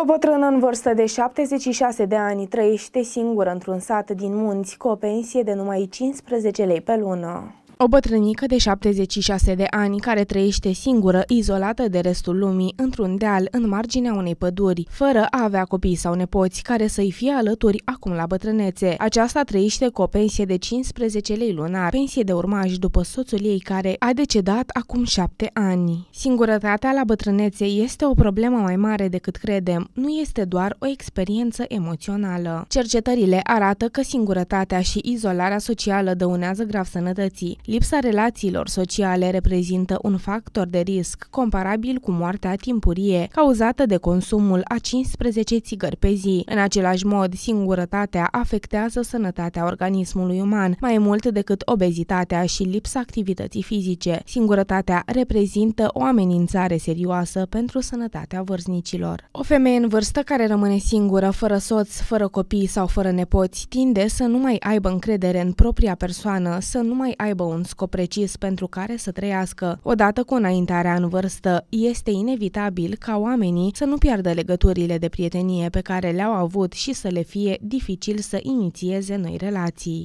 O bătrână în vârstă de 76 de ani trăiește singură într-un sat din munți cu o pensie de numai 15 lei pe lună. O bătrânică de 76 de ani care trăiește singură, izolată de restul lumii, într-un deal în marginea unei păduri, fără a avea copii sau nepoți care să-i fie alături acum la bătrânețe. Aceasta trăiește cu o pensie de 15 lei lunar, pensie de urmaj după soțul ei care a decedat acum șapte ani. Singurătatea la bătrânețe este o problemă mai mare decât credem, nu este doar o experiență emoțională. Cercetările arată că singurătatea și izolarea socială dăunează grav sănătății Lipsa relațiilor sociale reprezintă un factor de risc comparabil cu moartea timpurie, cauzată de consumul a 15 țigări pe zi. În același mod, singurătatea afectează sănătatea organismului uman, mai mult decât obezitatea și lipsa activității fizice. Singurătatea reprezintă o amenințare serioasă pentru sănătatea vârstnicilor. O femeie în vârstă care rămâne singură, fără soț, fără copii sau fără nepoți, tinde să nu mai aibă încredere în propria persoană, să nu mai aibă un scop precis pentru care să trăiască. Odată cu înaintarea în vârstă, este inevitabil ca oamenii să nu piardă legăturile de prietenie pe care le-au avut și să le fie dificil să inițieze noi relații.